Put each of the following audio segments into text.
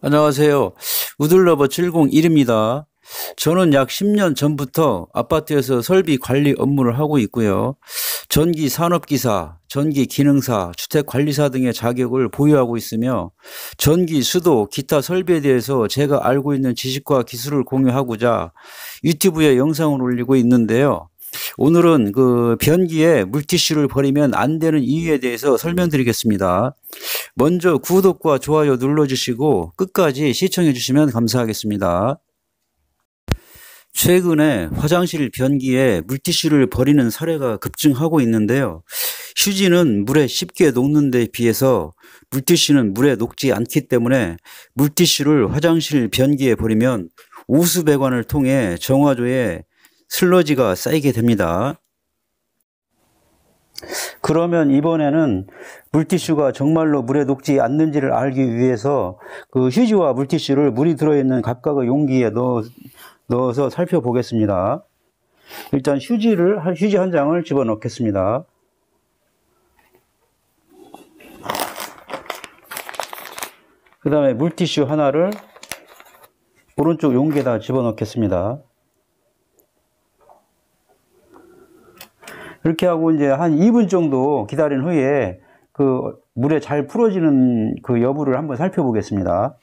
안녕하세요. 우들러버 701입니다. 저는 약 10년 전부터 아파트에서 설비 관리 업무를 하고 있고요. 전기 산업기사, 전기 기능사, 주택관리사 등의 자격을 보유하고 있으며 전기, 수도, 기타 설비에 대해서 제가 알고 있는 지식과 기술을 공유하고자 유튜브에 영상을 올리고 있는데요. 오늘은 그 변기에 물티슈를 버리면 안 되는 이유에 대해서 설명드리겠습니다. 먼저 구독과 좋아요 눌러주시고 끝까지 시청해 주시면 감사하겠습니다. 최근에 화장실 변기에 물티슈를 버리는 사례가 급증하고 있는데요. 휴지는 물에 쉽게 녹는 데 비해서 물티슈는 물에 녹지 않기 때문에 물티슈를 화장실 변기에 버리면 우수배관을 통해 정화조에 슬러지가 쌓이게 됩니다. 그러면 이번에는 물티슈가 정말로 물에 녹지 않는지를 알기 위해서 그 휴지와 물티슈를 물이 들어있는 각각의 용기에 넣어, 넣어서 살펴보겠습니다. 일단 휴지를, 휴지 한 장을 집어 넣겠습니다. 그 다음에 물티슈 하나를 오른쪽 용기에다 집어 넣겠습니다. 그렇게 하고 이제 한 2분 정도 기다린 후에 그 물에 잘 풀어지는 그 여부를 한번 살펴보겠습니다.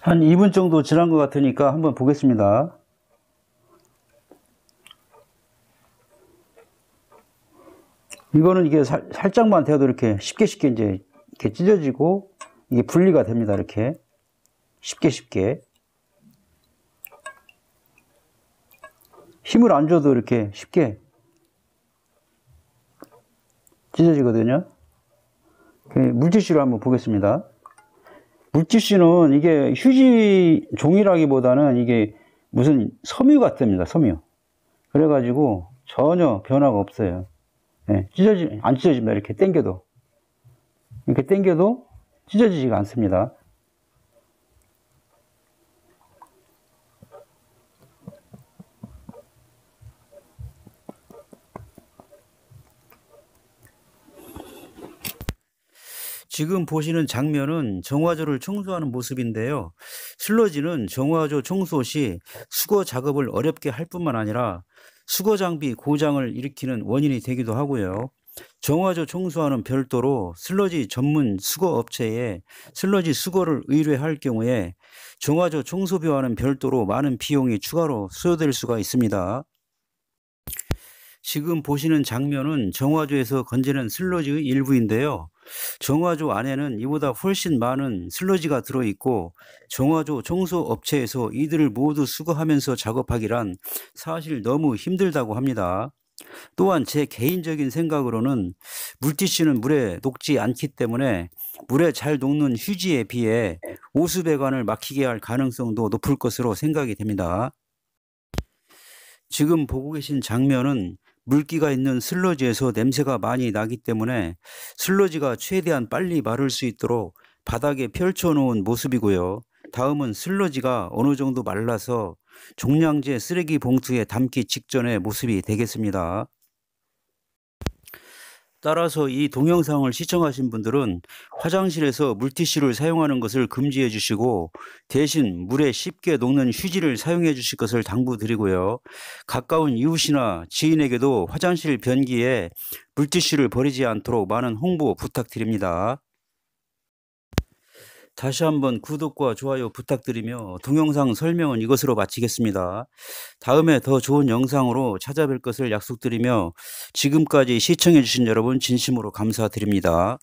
한 2분 정도 지난 것 같으니까 한번 보겠습니다. 이거는 이게 살, 살짝만 되어도 이렇게 쉽게 쉽게 이제 이렇게 찢어지고 이게 분리가 됩니다. 이렇게 쉽게 쉽게 힘을 안 줘도 이렇게 쉽게 찢어지거든요. 그 물티슈로 한번 보겠습니다. 물티슈는 이게 휴지 종이라기보다는 이게 무슨 섬유 같습니다. 섬유. 그래가지고 전혀 변화가 없어요. 네, 찢어지, 안 찢어집니다. 이렇게 당겨도. 이렇게 당겨도 찢어지지가 않습니다. 지금 보시는 장면은 정화조를 청소하는 모습인데요. 슬러지는 정화조 청소 시 수거 작업을 어렵게 할 뿐만 아니라 수거 장비 고장을 일으키는 원인이 되기도 하고요. 정화조 청소하는 별도로 슬러지 전문 수거 업체에 슬러지 수거를 의뢰할 경우에 정화조 청소비와는 별도로 많은 비용이 추가로 소요될 수가 있습니다. 지금 보시는 장면은 정화조에서 건지는 슬러지의 일부인데요. 정화조 안에는 이보다 훨씬 많은 슬러지가 들어있고 정화조 청소 업체에서 이들을 모두 수거하면서 작업하기란 사실 너무 힘들다고 합니다. 또한 제 개인적인 생각으로는 물티슈는 물에 녹지 않기 때문에 물에 잘 녹는 휴지에 비해 오수배관을 막히게 할 가능성도 높을 것으로 생각이 됩니다. 지금 보고 계신 장면은 물기가 있는 슬러지에서 냄새가 많이 나기 때문에 슬러지가 최대한 빨리 마를 수 있도록 바닥에 펼쳐놓은 모습이고요. 다음은 슬러지가 어느 정도 말라서 종량제 쓰레기 봉투에 담기 직전의 모습이 되겠습니다. 따라서 이 동영상을 시청하신 분들은 화장실에서 물티슈를 사용하는 것을 금지해 주시고 대신 물에 쉽게 녹는 휴지를 사용해 주실 것을 당부드리고요. 가까운 이웃이나 지인에게도 화장실 변기에 물티슈를 버리지 않도록 많은 홍보 부탁드립니다. 다시 한번 구독과 좋아요 부탁드리며 동영상 설명은 이것으로 마치겠습니다. 다음에 더 좋은 영상으로 찾아뵐 것을 약속드리며 지금까지 시청해주신 여러분 진심으로 감사드립니다.